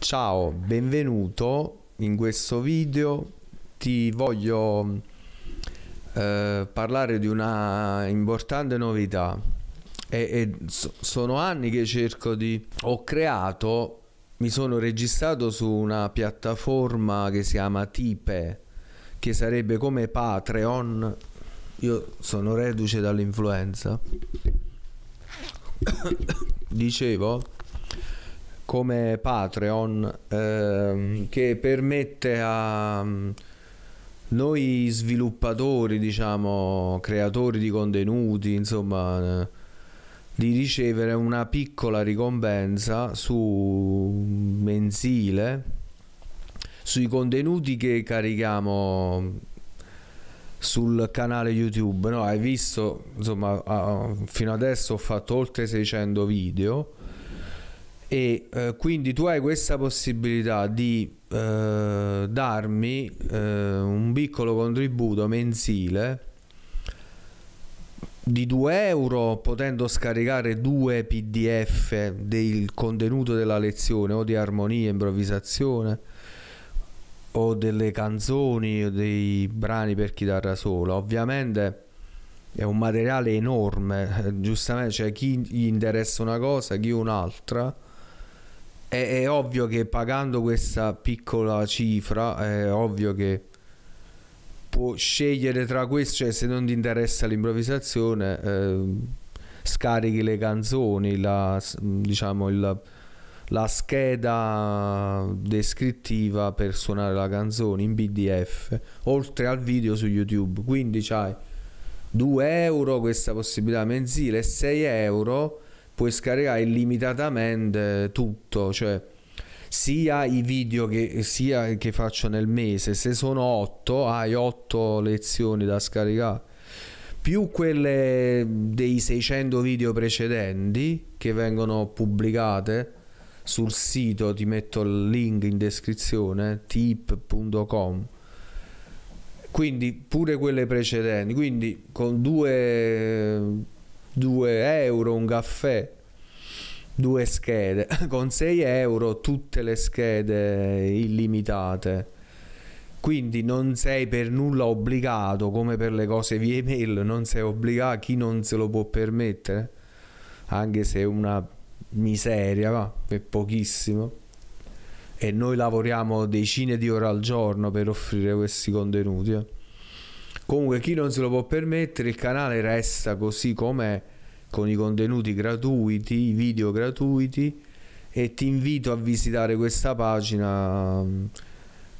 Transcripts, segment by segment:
Ciao, benvenuto in questo video. Ti voglio eh, parlare di una importante novità. E, e so, sono anni che cerco di. Ho creato, mi sono registrato su una piattaforma che si chiama Tipe, che sarebbe come Patreon. Io sono reduce dall'influenza. Dicevo come Patreon ehm, che permette a mm, noi sviluppatori, diciamo, creatori di contenuti, insomma, eh, di ricevere una piccola ricompensa su mm, mensile sui contenuti che carichiamo mm, sul canale YouTube. No, hai visto, insomma, fino adesso ho fatto oltre 600 video e eh, quindi tu hai questa possibilità di eh, darmi eh, un piccolo contributo mensile di 2 euro potendo scaricare due pdf del contenuto della lezione o di armonia improvvisazione o delle canzoni o dei brani per chitarra sola ovviamente è un materiale enorme eh, giustamente c'è cioè chi gli interessa una cosa chi un'altra è, è, ovvio che pagando questa piccola cifra, è ovvio che può scegliere tra questo, cioè se non ti interessa l'improvvisazione, eh, scarichi le canzoni, la, diciamo il, la scheda descrittiva per suonare la canzone in PDF, oltre al video su YouTube. Quindi c'hai 2 euro questa possibilità mensile e 6 euro puoi scaricare illimitatamente tutto, cioè sia i video che, sia che faccio nel mese, se sono 8 hai 8 lezioni da scaricare, più quelle dei 600 video precedenti che vengono pubblicate sul sito, ti metto il link in descrizione, tip.com quindi pure quelle precedenti quindi con due 2 euro un caffè due schede con 6 euro tutte le schede illimitate quindi non sei per nulla obbligato come per le cose via email non sei obbligato a chi non se lo può permettere anche se è una miseria va è pochissimo e noi lavoriamo decine di ore al giorno per offrire questi contenuti eh. Comunque chi non se lo può permettere, il canale resta così com'è, con i contenuti gratuiti, i video gratuiti e ti invito a visitare questa pagina eh,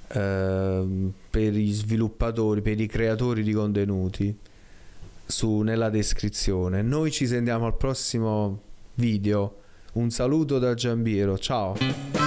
per gli sviluppatori, per i creatori di contenuti su, nella descrizione. Noi ci sentiamo al prossimo video. Un saluto da Giambiero, ciao!